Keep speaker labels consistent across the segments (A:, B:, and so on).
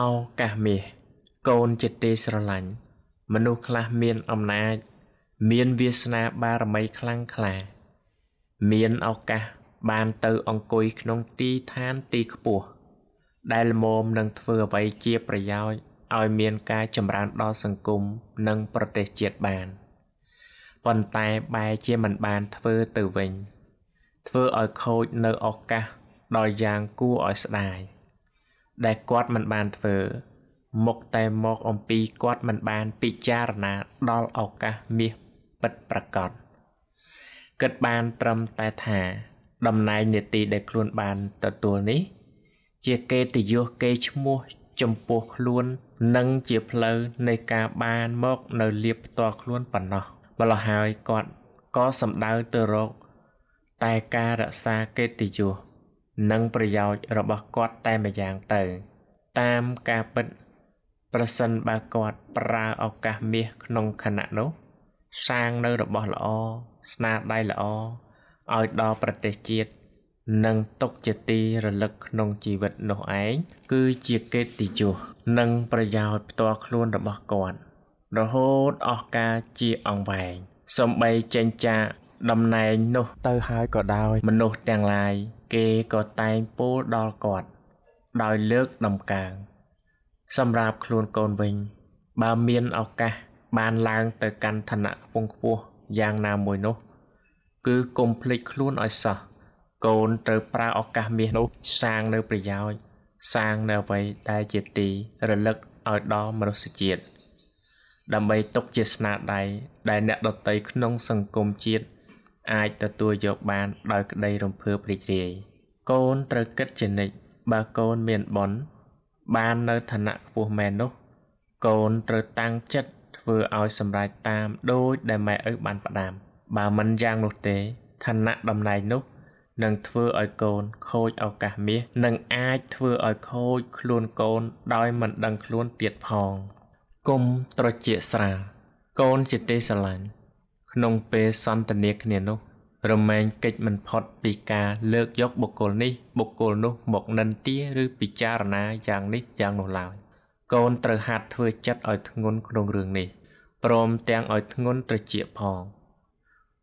A: ឱកាសមាសកូនជាទេស្រឡាញ់មនុស្សខ្លះមានអំណាច មានវាសនាបារមីខ្លាំងក្លា មានឱកាសបានទៅអង្គុយក្នុងទីឋានទីខ្ពស់ដែលលមមនឹងធ្វើអ្វីជាប្រយោជន៍ឲ្យមានការចម្រើនដល់សង្គមនិងប្រទេសជាតិបានប៉ុន្តែបែរជាមិនបានធ្វើទៅវិញ ធ្វើឲ្យខូចនៅឱកាសដល់យ៉ាងគួរឲ្យស្ដាយ។ដែលគាត់មិនបានធ្វើមកតែមកអំពីគាត់មិនបានពិចារណាដល់ឱកាសមាសពិតប្រកបគិតបានត្រឹមតែថាតំណែងនេតិដែលខ្លួនបានទទួលនេះ ជាកេតយសគេឈ្មោះចំពោះខ្លួននិងជាផ្លូវនៃការបានមក នៅលៀបផ្ទាល់ខ្លួនប៉ុណ្ណោះម្ល៉េះហើយគាត់ក៏សម្ដៅទៅរកតែការរក្សាកិត្តិយសនិងប្រយោជន៍របស់គាត់តែម្យ៉ាងទៅ តាមការពិត ប្រសិនបើគាត់ប្រើឱកាសមាសក្នុងខណៈនោះ សាងនៅរបស់ល្អស្នាដៃល្អឲ្យដល់ប្រទេសជាតិនិងຕົកជាទីរលឹកក្នុងជីវិតនោះឯងគឺជាកិត្តិយសនិង ប្រយោជន៍ផ្ទាល់ខ្លួនរបស់គាត់រហូតអស់ការជាអង្វែងសំបីចេញចាកតំណែងនោះ ទៅហើយក៏ដោយមនុស្សទាំងឡាយគេក៏តែងពោលដល់គាត់ដោយលើកដំកើងសម្រាប់ខ្លួនកូនវិញ បើមានឱកាសបានឡើងទៅកាន់ឋានៈខ្ពង់ខ្ពស់យ៉ាងណាមួយនោះ គឺកុំភ្លេចខ្លួនឲ្យសោះកូនត្រូវប្រើឱកាសមាសនោះសាងនៅប្រយោជន៍សាងនៅអ្វីដែលជាទីរលឹកឲ្យដល់មនុស្សជាតិដើម្បីទុកជាស្នាដៃដែលអ្នកដតីក្នុង សង្គមជាតិអាចទទួលយកបាន ដោយក្តីរំភើបរីករាយកូនត្រូវគិតជានិច្ចបើកូនមានបុណ្យបាននៅឋានៈខ្ពស់មែននោះ កូនត្រូវតាំងចិត្តធ្វើឲ្យសម្រេចតាម ដូច ដែលម៉ែឪបានផ្ដាំបើមិនយ៉ាងនោះទេឋានៈតំណែងនោះនឹងធ្វើឲ្យកូន ខូចឱកាសមាសនិង អាចធ្វើឲ្យខូចខ្លួនកូន ដោយមិនដឹងខ្លួនទៀតផង គុំត្រជាស្រាលកូនជាទេស្រឡាញ់ក្នុងពេលសន្ទនាគ្នានោះរមែងកិច្ចមិនផុតពីការលើកយកបុគ្គលនេះ បុគ្គលនោះមកនិន្ទាឬពិចារណាយ៉ាងនេះយ៉ាងនោះឡើយកូនត្រូវហាត់ធ្វើចិត្តឲ្យធ្ងន់ក្នុងរឿងនេះព្រមទាំងឲ្យធ្ងន់ត្រចៀកផង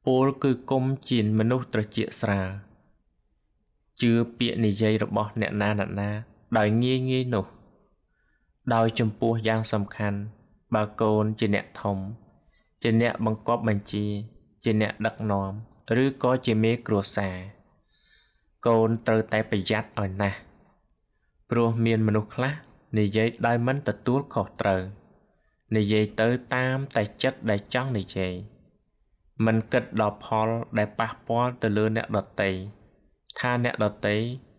A: ពលគឺគុំជាមនុស្សត្រចៀកស្រាជឿពាក្យនិយាយរបស់អ្នកណាណាណាដោយងាយងាយនោះ ដោយចំពោះយ៉ាងសំខាន់បើកូនជាអ្នកធំជាអ្នកបង្កប់បញ្ជា ជាអ្នកដឹកនាំឬក៏ជាមេគ្រួសារកូនត្រូវតែប្រយ័ត្នឲ្យណាស់ព្រោះមានមនុស្សខ្លះនិយាយដោយមិនទទួលខុសត្រូវនិយាយទៅតាមតែចិត្តដែលចង់និយាយមិនគិតដល់ផលដែលប៉ះពាល់ទៅលើអ្នកដតីថាអ្នកដតី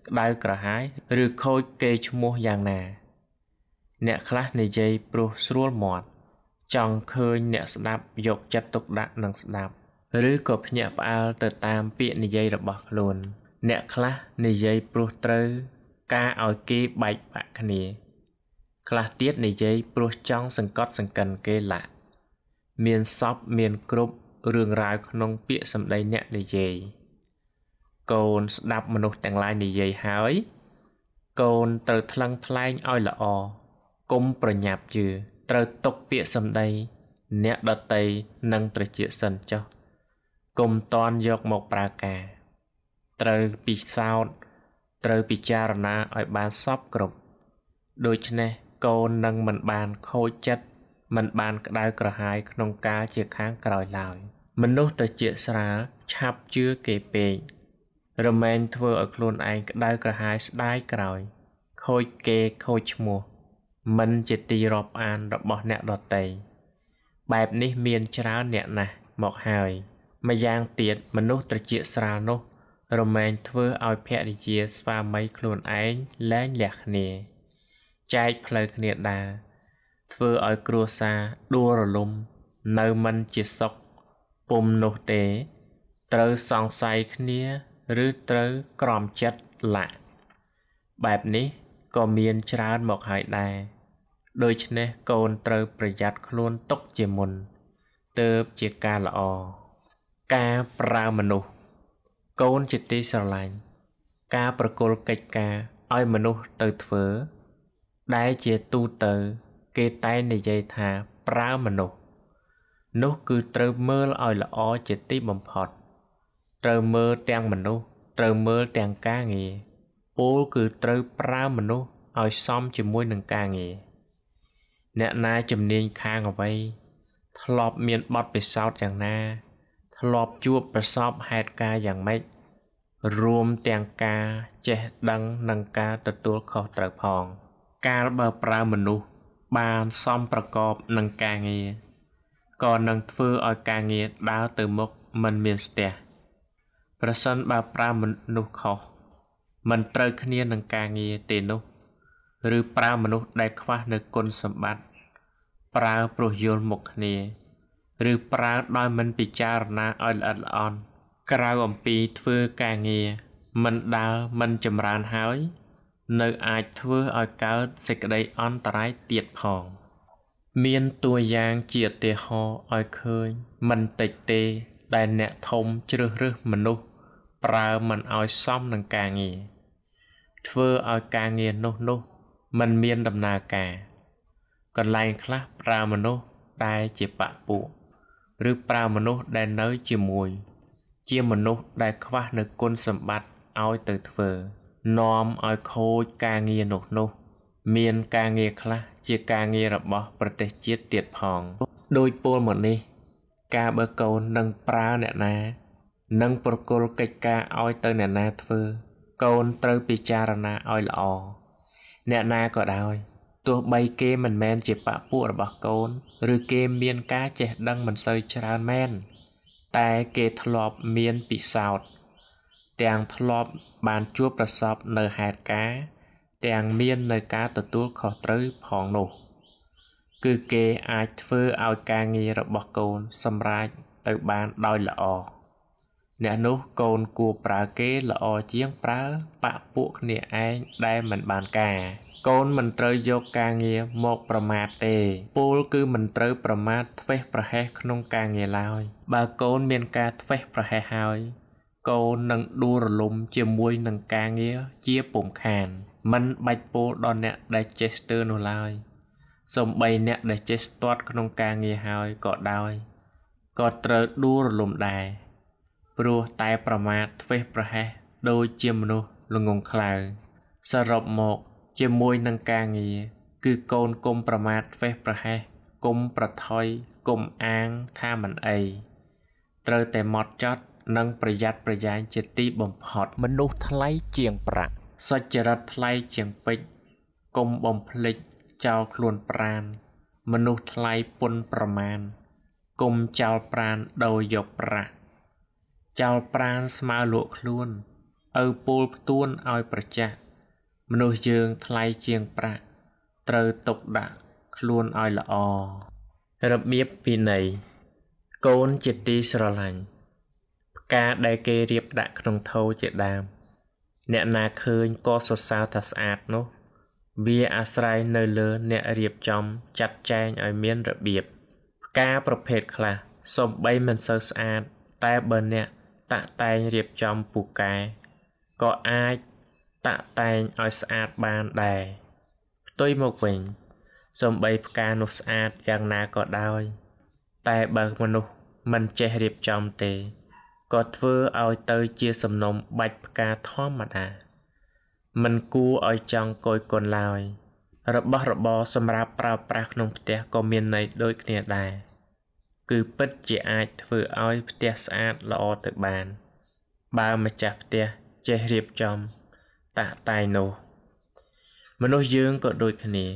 A: ក្តៅក្រហាយឬខូចគេឈ្មោះយ៉ាងណា អ្នកខ្លះនិយាយព្រោះស្រួលមាត់ចង់ឃើញអ្នកស្ដាប់យកចិត្តទុកដាក់និងស្ដាប់ឬក៏ភ្ញាក់ផ្អើលទៅតាមពាក្យនិយាយរបស់ខ្លួន អ្នកខ្លះនិយាយព្រោះត្រូវការឲ្យគេបែកបាក់គ្នាខ្លះទៀតនិយាយព្រោះចង់សង្កត់សង្កិនគេឡាក់មានសពមានគ្រប់រឿងរ៉ាវក្នុងពាក្យសម្ដីអ្នកនិយាយកូនស្ដាប់មនុស្សទាំងឡាយនិយាយហើយកូនត្រូវថ្លឹងថ្លែងឲ្យល្អគុំប្រញាប់ជឿត្រូវຕົកពាកសម្ដីអ្នកដតីនិងត្រជាសិនចុះគុំតន់យកមកប្រើការ ត្រូវពិសោធន៍ត្រូវពិចារណាឲ្យបានសពគ្រប់ដូច្នេះកូននឹងមិនបានខូចចិត្តមិនបាន ក្តៅក្រហាយក្នុងកាលជាខាងក្រោយឡើយ មនុស្សត្រជាស្រាលឆាប់ជឿគេពេករមែងធ្វើឲ្យខ្លួនឯងក្តៅក្រហាយស្ដាយក្រោយខូចគេខូចឈ្មោះមិនជាទីរាប់អានរបស់អ្នកដតីបែបនេះមានច្រើនអ្នកណាស់មកហើយម្យ៉ាងទៀតមនុស្សត្រជាស្រាលនោះរមែងធ្វើឲ្យភរិយាស្វាមីខ្លួនឯងលែងលះគ្នាចែកផ្លូវគ្នាដា ធ្វើឲ្យគ្រួសារដួលរលំ នៅមិនជាសុខពុំនោះទេ ត្រូវសង្ស័យគ្នាឬត្រូវក្រំចិត្តលាក់បែបនេះក៏មានច្រើនមកហើយដែរដូច្នេះកូនត្រូវប្រយ័ត្នខ្លួនទុកជាមុនទើបជាការល្អការប្រើមនុស្សកូនជាទីស្រឡាញ់ការប្រគល់កិច្ចការឲ្យមនុស្សទៅធ្វើដែលជាទូទៅគេតែងនិយាយថាប្រើមនុស្សនោះគឺត្រូវមើលឲ្យល្អជាទីបំផុត ត្រូវមើលទាំងមនុស្សត្រូវមើលទាំងការងារពោលគឺត្រូវប្រើមនុស្សឲ្យសមជាមួយនឹងការងារអ្នកណាជំនាញខាងអ្វី ធ្លាប់មានបទពិសោធន៍យ៉ាងណា ធ្លាប់ជួបប្រសពហេតុការណ៍យ៉ាងម៉េចរួមទាំងការចេះដឹងនិងការទទួលខុសត្រូវផង កាលបើប្រើមនុស្សបានសមប្រកបនឹងការងារក៏នឹងធ្វើឲ្យការងារដើរទៅមុខមិនមានស្ទះប្រសិនបើប្រើមនុស្សខុសមិនត្រូវគ្នានឹងការងារទេនោះឬប្រើមនុស្សដែលខ្វះនៅគុណសម្បត្តិប្រើព្រោះយល់មុខគ្នា ឬប្រើដោយមិនពិចារណាឲ្យល្អិតល្អន់ក្រៅអំពីធ្វើការងារមិនដើរមិនចម្រើនហើយ នៅអាចធ្វើឲ្យកើតសេចក្តីអន្តរាយទៀតផង មានតួយ៉ាងជាឧទាហរណ៍ឲ្យឃើញមិនតិចទេដែលអ្នកធំជ្រើសរើសមនុស្សប្រើមិនឲ្យសមនឹងការងារធ្វើឲ្យការងារនោះនោះมันមានដំណើរការ កន្លែងខ្លះប្រើមនុស្សដែលជាបពពួកឬប្រើមនុស្សដែលនៅជាមួយ ជាមនុស្សដែលខ្វះនូវគុណសម្បត្តិឲ្យទៅធ្វើនាំឲ្យខូចការងារនោះនោះមានការងារខ្លះជាការងាររបស់ប្រទេសជាតិទៀតផងដោយពលមកនេះ ការបើកូននឹងប្រើអ្នកណានិងប្រគល់កិច្ចការឲ្យទៅអ្នកណាធ្វើ កូនត្រូវពិចារណាឲ្យល្អអ្នកណាក៏ដោយទោះបីគេមិនមែនជាបពួករបស់កូន ឬគេមានការចេះដឹងមិនសូវច្រើនមែនតែគេធ្លាប់មានពិសោធន៍ទាំងធ្លាប់បានជួបប្រសពនៅហេតុការណ៍ទាំងមាននៅការទទួលខុសត្រូវផងនោះ គឺគេអាចធ្វើឲ្យការងាររបស់កូនសម្រេចទៅបានដោយល្អ។អ្នកនោះកូនគួរប្រើគេល្អជាងប្រើ បាក់ពួកគ្នាឯងដែលមិនបានការកូនមិនត្រូវយកការងារមកប្រមាថទេពូលគឺ មិនត្រូវប្រមាថធ្វេសប្រហែសក្នុងការងារឡើយបើកូនមានការធ្វេសប្រហែសហើយកូននឹងដួលរលំជាមួយនឹងការងារជាពុំខាន មិនបាច់ពោលដល់អ្នកដែលចេះស្ទើរនោះឡើយសំបីអ្នកដែលចេះស្ទាត់ក្នុងការងារហើយក៏ដោយក៏ត្រូវដួលរលំដែរព្រោះតែប្រមាថធ្វេសប្រហែសដូចជាមនុស្សល្ងងខ្លៅសរុបមកជាមួយនឹងការងារគឺកូនគុំប្រមាថធ្វេសប្រហែសគុំប្រថុយគុំអាងថាមិនអីត្រូវតែម៉ត់ចត់និងប្រយ័ត្នប្រយែងជាទីបំផុតមនុស្សថ្លៃជាងប្រាក់សុចរិតថ្លៃជាងពេជ្រគុំបំភ្លេចចោលខ្លួនប្រានមនុស្សថ្លៃពុនប្រមាណគុំចោលប្រានដោយយកប្រាក់ចោលប្រានស្មើលក់ខ្លួនឪពោលផ្ទួនឲ្យប្រចាស់មនុស្សយើងថ្លៃជាងប្រាក់ត្រូវទុកដាក់ខ្លួនឲ្យល្អរបៀបវិន័យកូនជាទីស្រឡាញ់ផ្កាដែលគេរៀបដាក់ក្នុងថូជាដើមអ្នកណាឃើញក៏សរសើរថាស្អាតនោះវាអាស្រ័យនៅលើអ្នករៀបចំចាត់ចែងឲ្យមានរបៀបផ្កាប្រភេទខ្លះសំបីមិនសូវស្អាតតែបើអ្នកតាក់តែងរៀបចំពូកែក៏អាចតាក់តែងឲ្យស្អាតបានដែរផ្ទុយមកវិញសំបីផ្កានោះស្អាតយ៉ាងណាក៏ដោយ តែបើមនុស្សមិនចេះរៀបចំទេក៏ធ្វើឲ្យទៅជាសំណុំបាច់ផ្កាធម្មតាមិនគួរឲ្យចង់គយគន់ឡើយរបស់របរសម្រាប់ប្រើប្រាស់ក្នុងផ្ទះក៏មានន័យដូចគ្នាដែរគឺពិតជាអាចធ្វើឲ្យ ផ្ទះស្អាតល្អទៅបាន បើម្ចាស់ផ្ទះចេះរៀបចំតាក់តែងនោះមនុស្សយើងក៏ដូចគ្នា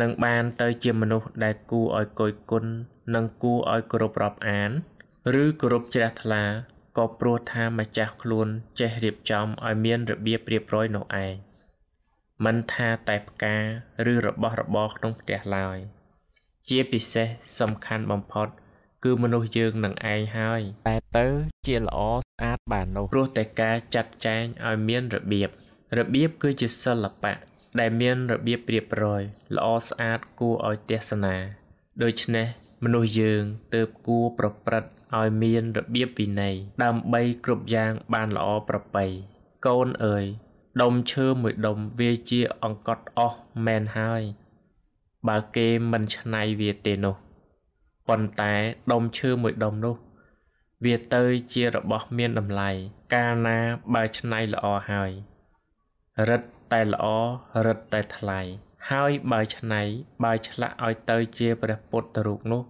A: នឹងបានទៅជាមនុស្សដែលគួរឲ្យគយគុណនិងគួរឲ្យគោរពរាប់អាន ឬគោរពជ្រះថ្លាក៏ព្រោះថាម្ចាស់ខ្លួនចេះរៀបចំឲ្យមាន របៀបរៀបរយនោះឯងមិនថាតែផ្កាឬរបស់របរក្នុងផ្ទះឡើយ។ជាពិសេសសំខាន់បំផុតគឺមនុស្សយើងនឹងឯងហើយតែទៅជាល្អស្អាតបាននោះព្រោះតែការចាត់ចែងឲ្យមានរបៀបរបៀបគឺជាសិល្បៈដែលមានរបៀបរៀបរយល្អស្អាតគួរឲ្យទេសនាដូច្នេះមនុស្សយើងទើបគួរប្រព្រឹត្តឲ្យមានរបៀបវិន័យដើម្បីគ្រប់យ៉ាងបានល្អប្រពៃកូនអើយដុំឈើមួយដុំវាជាអង្កត់អស់មែនហើយបើគេមិនឆ្នៃវាទេនោះប៉ុន្តែដុំឈើមួយដុំនោះ វាទៅជារបស់មានតម្លៃកាលណាបើឆ្នៃល្អហើយរឹតតែល្អរឹតតែថ្លៃ ហើយបើឆ្នៃបើឆ្លាក់ឲ្យទៅជាព្រះពុទ្ធរូបនោះ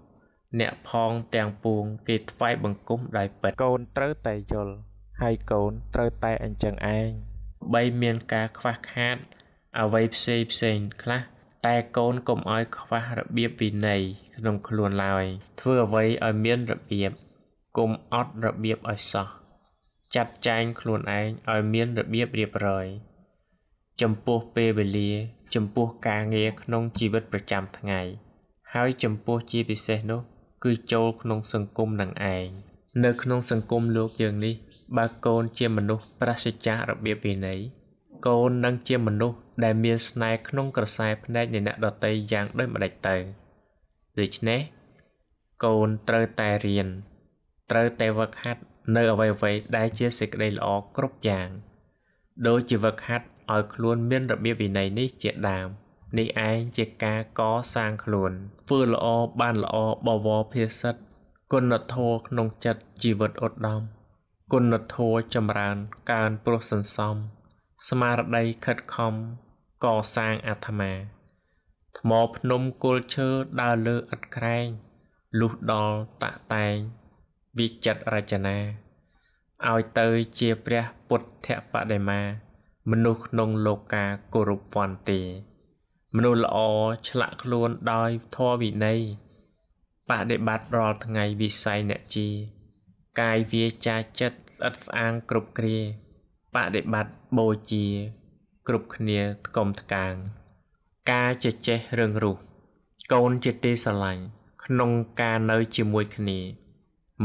A: អ្នកផងទាំងពួងគេថ្វាយបង្គំដោយពិតកូនត្រូវតែយល់ហើយកូនត្រូវតែអញ្ចឹងឯងបីមានការខ្វះខាតអ្វីផ្សេងផ្សេងខ្លះតែកូនកុំឲ្យខ្វះរបៀបវិន័យក្នុងខ្លួនឡើយធ្វើអ្វីឲ្យមានរបៀបកុំអត់របៀបឲ្យសោះចាត់ចែងខ្លួនឯងឲ្យមានរបៀបរៀបរយចំពោះពេលវេលាចំពោះការងារក្នុង ជីវិតប្រចាំថ្ងៃ ហើយចំពោះជាពិសេសនោះគឺចូលក្នុង សង្គមនឹងឯងនៅក្នុងសង្គមលោកយើងនេះបើកូនជាមនុស្សប្រសិទ្ធៈរបៀបវិន័យកូននឹងជាមនុស្សដែលមានស្នេហ៍ក្នុងក្រសែភ្នែកនៃអ្នកដតីយ៉ាងដូចម្ដេចទៅដូច្នេះកូនត្រូវតែរៀន ត្រូវតែវឹកហាត់នៅអ្វីៗដែលជាសេចក្តីល្អគ្រប់យ៉ាង ដូចជាវឹកហាត់ឲ្យខ្លួនមានរបៀបវិន័យនេះជាដើមនេះឯងជាការកសាងខ្លួនធ្វើល្អបានល្អបវរភាសិតគុណធម៌ក្នុងចិត្តជីវិតឧត្តមគុណធម៌ចម្រើនការព្រោះសន្សំស្មារតីខិតខំកសាងអាត្មាថ្មភ្នំគល់ឈើដើរលើឥតក្រែងលុះដល់តាក់តែងវិចិត្ររចនាឲ្យទៅជាព្រះពុទ្ធបដិមា មនុស្សក្នុងលោកាគោរពវន្តិមនុស្សល្អឆ្លាក់ខ្លួនដោយធម៌វិន័យបដិបត្តិរាល់ថ្ងៃវិស័យអ្នកជីកាយវាចាចិត្តស្អិតស្អាងគ្រប់គ្រាបដិបត្តិបូជាគ្រប់គ្នាថ្កុំថ្កាង ការជជែករឿងរស់កូនជាទីស្រឡាញ់ក្នុងការនៅជាមួយគ្នា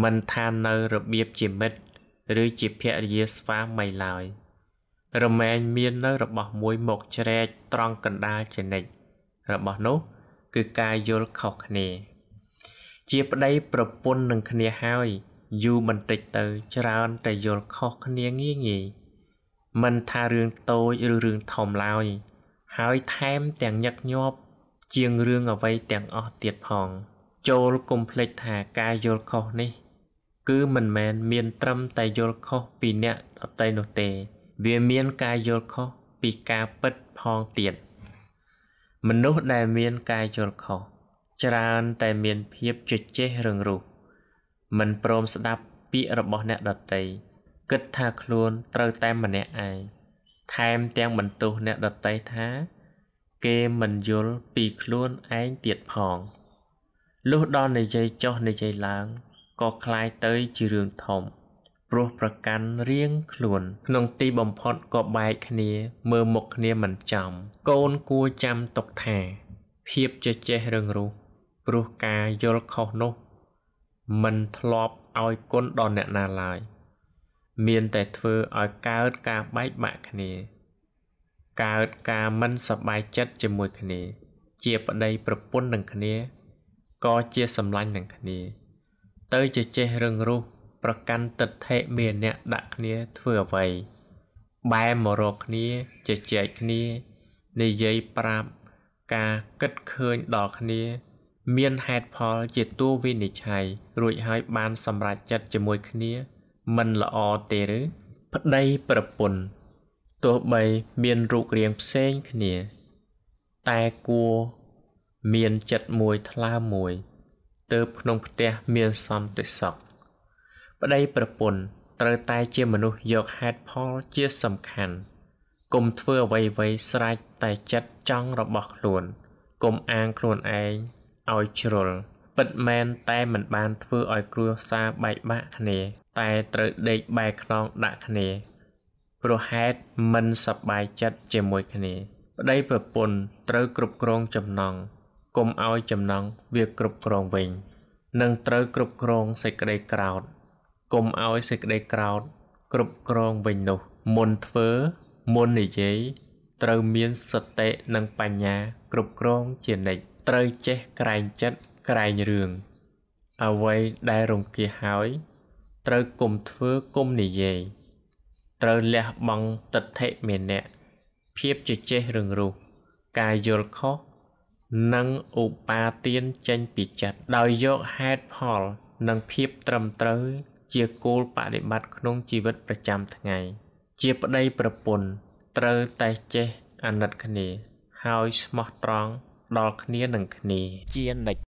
A: មិនថានៅរបៀបជាមិត្តឬជាភរិយាស្វាមីឡើយ រមែងមាននៅរបស់មួយមកជ្រែកត្រង់កណ្ដាលចនិចរបស់នោះគឺការយល់ខុសគ្នា ជាប្តីប្រពន្ធនឹងគ្នាហើយ យូរបន្តិចទៅច្រើនតែយល់ខុសគ្នាងាយងាយមិនថារឿងតូចឬរឿងធំឡើយហើយថែមទាំងញឹកញាប់ជាងរឿងអ្វីទាំងអស់ទៀតផងចូលកុំភ្លេចថាការយល់ខុសនេះ គឺមិនមែនមានត្រឹមតែយល់ខុសពីអ្នកអតីនោះទេ វាមានការយល់ខុសពីការពិតផងទៀតមនុស្សដែលមានការយល់ខុសច្រើនតែមានភាពជជែករឹងរូសមិនព្រមស្ដាប់ពាក្យរបស់អ្នកដទៃគិតថាខ្លួនត្រូវតែម្នាក់ឯងថែមទាំងបន្ទោសអ្នកដតីថា គេមិនយល់ពីខ្លួនឯងទៀតផងលុះដល់និយាយចុះនិយាយឡើងក៏คล้ายទៅជារឿងធំព្រោះប្រកាន់រៀងខ្លួន ក្នុងទីបំផុតក៏បែកគ្នា មើលមុខគ្នាមិនចំកូនគួរចាំទុកថា ភាពជជែករឹងរូសព្រោះការយល់ខុសនោះមិនធ្លាប់ឲ្យគុណដល់អ្នកណាឡើយ។មានតែធ្វើឲ្យកើតការបែកបាក់គ្នា កើតការមិនសប្បាយចិត្តជាមួយគ្នាជាប្តីប្រពន្ធនឹងគ្នាក៏ជាសម្លាញ់នឹងគ្នា ទៅជាចេះរឹងរូសប្រកាន់ទិដ្ឋិមានអ្នកដាក់គ្នាធ្វើអ្វី បែរមករកគ្នាជជែកគ្នានិយាយប្រាប់ការគិតឃើញដល់គ្នា មានហេតុផលជាតួវិនិច្ឆ័យរួចហើយបានសម្រេចចិត្តជាមួយគ្នាមិនល្អទេឬប្តីប្រពន្ធទោះបីមានរូបរាងផ្សេងគ្នាតែគួរមានចិត្តមួយថ្លើមមួយទើបក្នុងផ្ទះមានសន្តិសុខប្តីប្រពន្ធត្រូវតែជាមនុស្សយកហេតុផលជាសំខាន់គុំធ្វើអ្វីអ្វីស្រេចតែចិត្តចង់របស់ខ្លួនកុំអាងខ្លួនឯងឲ្យជ្រុលពិតមែនតែមិនបានធ្វើឲ្យគ្រួសារបែកបាក់គ្នាតែត្រូវដេកបែកខ្នងដាក់គ្នាព្រោះហេតុមិនសប្បាយចិត្តជាមួយគ្នាប្តីប្រពន្ធត្រូវគ្រប់គ្រងចំណងកុំឲ្យចំណង វាគ្រប់គ្រងវិញ និងត្រូវគ្រប់គ្រងសេចក្តីក្រោធកុំឲ្យសេចក្តីក្រោធគ្រប់គ្រងវិញនោះមុនធ្វើមុននិយាយត្រូវមានសតិនិងបញ្ញា គ្រប់គ្រងជានិច្ចត្រូវចេះក្រែងចិត្តក្រែងរឿងអ្វីដែលរង្គៀសហើយត្រូវគុំធ្វើគុំនិយាយត្រូវលះបង់ទិដ្ឋិមេនៈភាពជជែករឿងរុះការយល់ខុសនិងឧបាទានចេញពីចិត្តដោយយកហេតុផលនិងភាពត្រឹមត្រូវជាគោលបដិបត្តិក្នុងជីវិតប្រចាំថ្ងៃ ជាប្តីប្រពន្ធត្រូវតែចេះអាណិតគ្នា ហើយស្មោះត្រង់ដល់គ្នានឹងគ្នាជានិច្ច